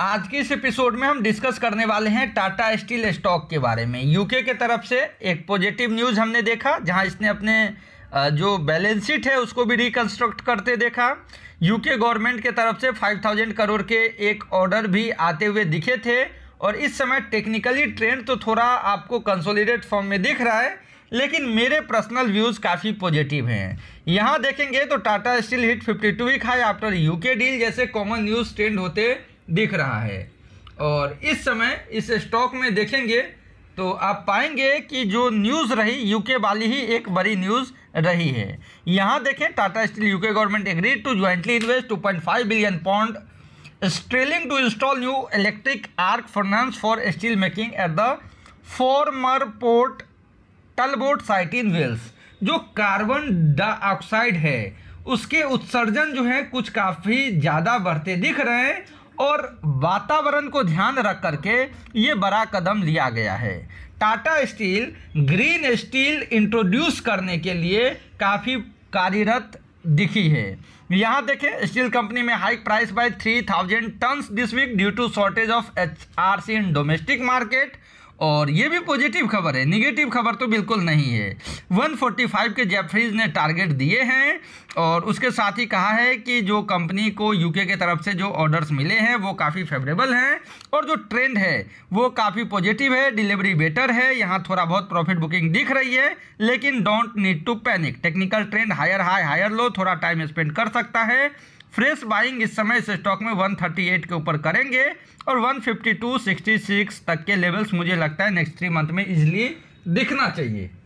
आज के इस एपिसोड में हम डिस्कस करने वाले हैं टाटा स्टील स्टॉक के बारे में यूके के तरफ से एक पॉजिटिव न्यूज़ हमने देखा जहां इसने अपने जो बैलेंस शीट है उसको भी रिकंस्ट्रक्ट करते देखा यूके गवर्नमेंट के तरफ से 5000 करोड़ के एक ऑर्डर भी आते हुए दिखे थे और इस समय टेक्निकली ट्रेंड तो थोड़ा आपको कंसोलिडेट फॉर्म में दिख रहा है लेकिन मेरे पर्सनल व्यूज़ काफ़ी पॉजिटिव हैं यहाँ देखेंगे तो Tata steel hit 52 two week high after UK deal जैसे कॉमन न्यूज़ ट्रेंड होते दिख रहा है और इस समय इस स्टॉक में देखेंगे तो आप पाएंगे कि जो न्यूज़ रही यूके वाली ही एक बड़ी न्यूज़ रही है यहाँ देखें Tata steel UK government agree to jointly invest 2.5 billion pound sterling to install new electric arc furnace for steel making at the former Port Talbot site in Wales जो कार्बन डाइऑक्साइड है उसके उत्सर्जन जो है कुछ काफ़ी ज़्यादा बढ़ते दिख रहे हैं और वातावरण को ध्यान रख करके ये बड़ा कदम लिया गया है Tata steel green steel introduce करने के लिए काफ़ी कार्यरत दिखी है यहाँ देखें स्टील कंपनी में high price by three thousand tons this week due to shortage of H R C in domestic market और ये भी पॉजिटिव खबर है निगेटिव खबर तो बिल्कुल नहीं है 145 के जेफरीज ने टारगेट दिए हैं और उसके साथ ही कहा है कि जो कंपनी को यूके के तरफ से जो ऑर्डर्स मिले हैं वो काफ़ी फेवरेबल हैं और जो ट्रेंड है वो काफ़ी पॉजिटिव है डिलीवरी बेटर है यहाँ थोड़ा बहुत प्रॉफिट बुकिंग दिख रही है लेकिन don't need to panic technical trend higher high higher low थोड़ा टाइम स्पेंड कर सकता है फ्रेश बाइंग इस समय इस स्टॉक में 138 के ऊपर करेंगे और 152, 66 तक के लेवल्स मुझे लगता है नेक्स्ट थ्री मंथ में इजली दिखना चाहिए